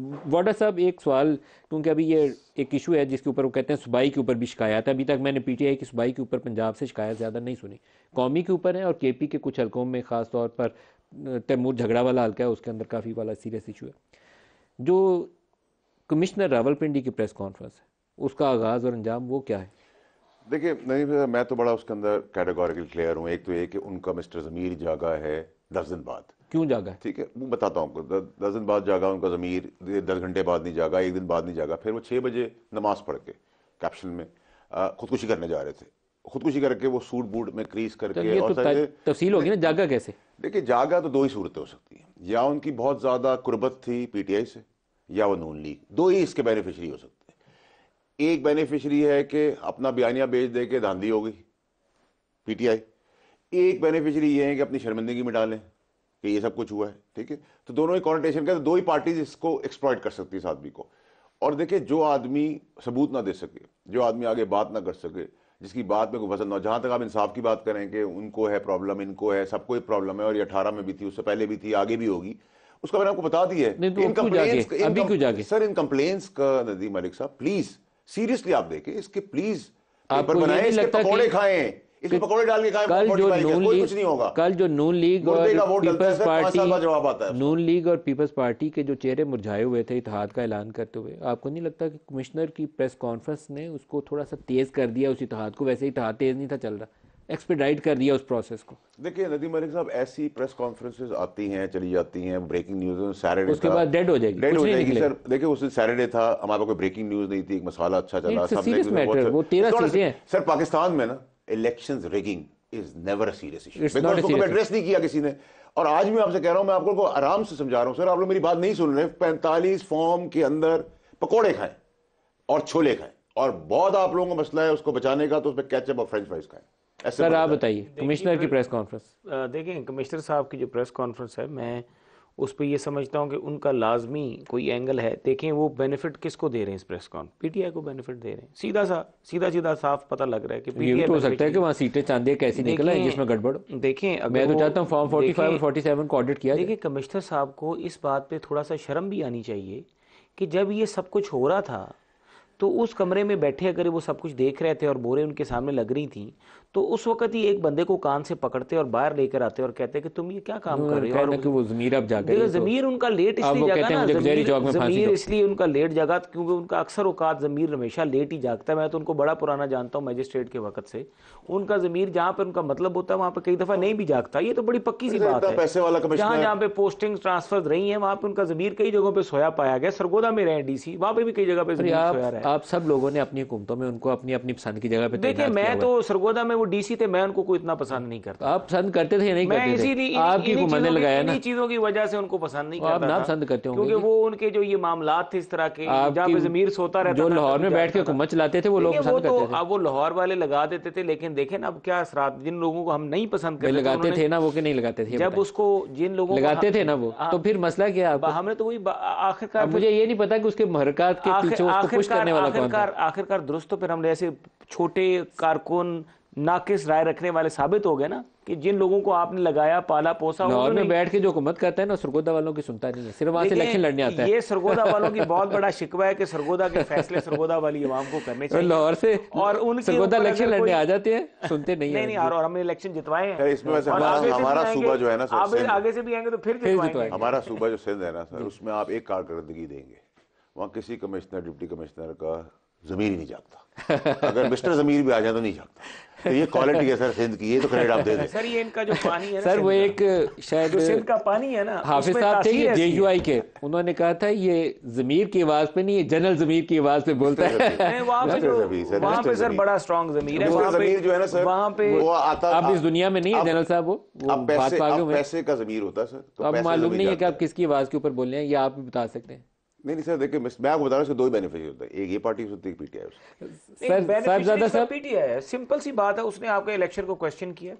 वाडा साहब एक सवाल क्योंकि अभी ये एक इशू है जिसके ऊपर वो कहते हैं सुबाई के ऊपर भी शिकायत है अभी तक मैंने पीटीआई की सुबाई के ऊपर पंजाब से शिकायत ज़्यादा नहीं सुनी कौमी के ऊपर है और केपी के कुछ हलकों में ख़ास तौर पर तैमूर झगड़ा वाला हल्का है उसके अंदर काफ़ी वाला सीरियस इशू है जो कमिश्नर रावलपिंडी की प्रेस कॉन्फ्रेंस है उसका आगाज़ और अंजाम वो क्या है देखिए नहीं मैं तो बड़ा उसके अंदर कैटेगोरिकल क्लियर हूँ एक तो ये कि उनका मिस्टर ज़मीर जागा है दस दिन बाद क्यों जागा ठीक है वो बताता हूँ आपको दस दिन बाद जागा उनका ज़मीर दस घंटे बाद नहीं जागा एक दिन बाद नहीं जागा फिर वो छः बजे नमाज पढ़ के कैप्शन में खुदकुशी करने जा रहे थे खुदकुशी करके वो सूट बूट में क्रीज करके तो और तो तफसील होगी ना जागा कैसे देखिए जागा तो दो ही सूरतें हो सकती हैं या उनकी बहुत ज़्यादा कुर्बत थी पीटीआई से या वो नून लीग दो ही इसके बेनिफिशरी हो सकते हैं एक बेनिफिशरी है कि अपना बयानिया बेच दे के धांधी हो गई पीटीआई एक बेनिफिशरी ये है कि अपनी शर्मिंदगी में डालें कि ये सब कुछ हुआ है ठीक है तो दोनों ही कॉन्टेशन का तो दो ही पार्टीज इसको एक्सप्लॉयट कर सकती है इस आदमी को और देखिए जो आदमी सबूत ना दे सके जो आदमी आगे बात ना कर सके जिसकी बात में कोई वजन ना हो जहाँ तक आप इंसाफ की बात करें कि उनको है प्रॉब्लम इनको है सबको एक प्रॉब्लम है और ये अठारह में भी थी उससे पहले भी थी आगे भी होगी उसका मैंने आपको बता दी है सर तो इन कंप्लेन्स का नदीम मलिक साहब प्लीज सीरियसली आप देखें इसके प्लीज पेपर बनाए इसके पकौड़े खाएं इसमें पकौड़े डाल के कल जो नून लीग कुछ नहीं होगा कल जो नून लीग और पीपल्स पार्टी जवाब आता है नून लीग और पीपल्स पार्टी के जो चेहरे मुरझाए हुए थे इतिहाद का ऐलान करते हुए आपको नहीं लगता कि कमिश्नर की प्रेस कॉन्फ्रेंस ने उसको थोड़ा सा तेज कर दिया उस इतिहाद को वैसे इतिहाद तेज नहीं था चल रहा एक्सपेडाइट कर दिया उस प्रोसेस को देखिए नदीम मलिक साहब ऐसी प्रेस कॉन्फ्रेंसेस आती हैं चली जाती हैं ब्रेकिंग न्यूज सैटरडे उसके बाद डेड हो जाएगी डेड हो जाएगी सर देखिए उस दिन सैटरडे था हमारे कोई ब्रेकिंग न्यूज नहीं थी एक मसाला अच्छा चला सामने सर पाकिस्तान में ना election rigging is never serious issue address नहीं किया किसी ने और आज मैं आपसे कह रहा हूं मैं आपको को आराम से समझा रहा हूं सर आप लोग मेरी बात नहीं सुन रहे पैंतालीस फॉर्म के अंदर पकोड़े खाएं और छोले खाएं और बहुत आप लोगों का मसला है उसको बचाने का तो उसमें कैचअप और फ्रेंच फ्राइज खाएं सर आप बताइए कमिश्नर की प्रेस कॉन्फ्रेंस देखें कमिश्नर साहब की जो प्रेस कॉन्फ्रेंस है मैं उस पर यह समझता हूँ कि उनका लाजमी कोई एंगल है देखें वो बेनिफिट किसको दे रहे हैं इस प्रेस कॉन पीटीआई को बेनिफिट दे रहे हैं सीधा सा सीधा सीधा साफ पता लग रहा है कि पीटीआई तो हो सकता है कि वहाँ सीटें चांदी कैसी निकल है जिसमें गड़बड़ देखें अगर मैं तो चाहता हूँ फॉर्म फोर्टी फाइव और फोर्टी सेवन को ऑडिट किया देखिए कमिश्नर साहब को इस बात पर थोड़ा सा शर्म भी आनी चाहिए कि जब ये सब कुछ हो रहा था तो उस कमरे में बैठे अगर वो सब कुछ देख रहे थे और बोरे उनके सामने लग रही थी तो उस वक्त ही एक बंदे को कान से पकड़ते और बाहर लेकर आते और कहते कि तुम ये क्या काम कर रहे हो और वो जमीर अब जाकर जमीर उनका लेट इसलिए जागा ना जमीर, जमीर इसलिए उनका लेट जागा क्योंकि उनका अक्सर औकात जमीर हमेशा लेट ही जागता है मैं तो उनको बड़ा पुराना जानता हूँ मजिस्ट्रेट के वक्त से उनका जमीर जहाँ पर उनका मतलब होता है वहाँ पर कई दफा नहीं भी जागता ये तो बड़ी पक्की सी बात है जहाँ जहाँ पे पोस्टिंग ट्रांसफर रही है वहाँ पे उनका जमीर कई जगहों पर सोया पाया गया सरगोदा में रहे डीसी वहाँ पे भी कई जगह पे सोया रहा है आप सब लोगों ने अपनी हुकूमतों में उनको अपनी अपनी पसंद की जगह पे देखिए मैं तो सरगोदा में वो डीसी थे मैं उनको कोई इतना पसंद नहीं करता आप पसंद करते थे नहीं करते थे आपकी मैंने लगाया ना चीजों की वजह से उनको पसंद नहीं करता आप ना पसंद करते होंगे क्योंकि वो उनके जो ये मामला थे इस तरह के जहाँ जमीर सोता रहता जो लाहौर में तो बैठ के हुकूमत चलाते थे वो लोग पसंद तो करते थे अब वो लाहौर वाले लगा देते थे लेकिन देखे ना अब क्या असरा जिन लोगों को हम नहीं पसंद करते लगाते थे ना वो के नहीं लगाते थे जब उसको जिन लोगों लगाते थे ना वो हाँ। तो फिर मसला क्या हमने तो वही आखिरकार मुझे ये नहीं पता कि उसके महरकत के पीछे उसको खुश करने करने वाला कौन आखिरकार आखिरकार दुरुस्त तो फिर हमले ऐसे छोटे कारकुन नाकिस राय रखने वाले साबित हो गए ना कि जिन लोगों को आपने लगाया पाला पोसा लाहौर में बैठ के जो हुकूमत करता हैं ना सरगोदा वालों की सुनता नहीं है सिर्फ वहां से इलेक्शन लड़ने आता है ये सरगोदा वालों की बहुत बड़ा शिकवा है कि सरगोदा के फैसले सरगोदा वाली आवाम को करने चाहिए लाहौर से और उन सरगोदा इलेक्शन लड़ने आ जाते हैं सुनते नहीं नहीं नहीं और हमने इलेक्शन जितवाए हैं इसमें वैसे हमारा सूबा जो है ना सर आगे से भी आएंगे तो फिर जितवाएंगे हमारा सूबा जो सिंध है ना सर उसमें आप एक कारकर्दगी देंगे वहाँ किसी कमिश्नर डिप्टी कमिश्नर का जमीर ही नहीं जागता अगर मिस्टर जमीर भी आ जाए तो नहीं जागता तो ये क्वालिटी है सर सिंध की ये तो क्रेडिट आप दे दें सर ये इनका जो पानी है सर वो एक शायद सिंध का पानी है ना हाफिज साहब थे ये आई के उन्होंने कहा था ये जमीर की आवाज पे नहीं ये जनरल जमीर की आवाज पे बोलता है वहाँ पे सर बड़ा जमीर है जो है ना सर वहाँ पे वो आता अब इस दुनिया में नहीं है जनरल साहब वो बात पैसे का जमीर होता है सर तो अब मालूम नहीं है कि आप किसकी आवाज के ऊपर बोल रहे हैं ये आप भी बता सकते हैं नहीं नहीं सर देखिए मैं आपको बता रहा हूँ दो ही बेनिफिशियरी होता है एक ये पार्टी होती है पीटीआई सर ज्यादा सर पीटीआई है सिंपल सी बात है उसने आपके इलेक्शन को क्वेश्चन किया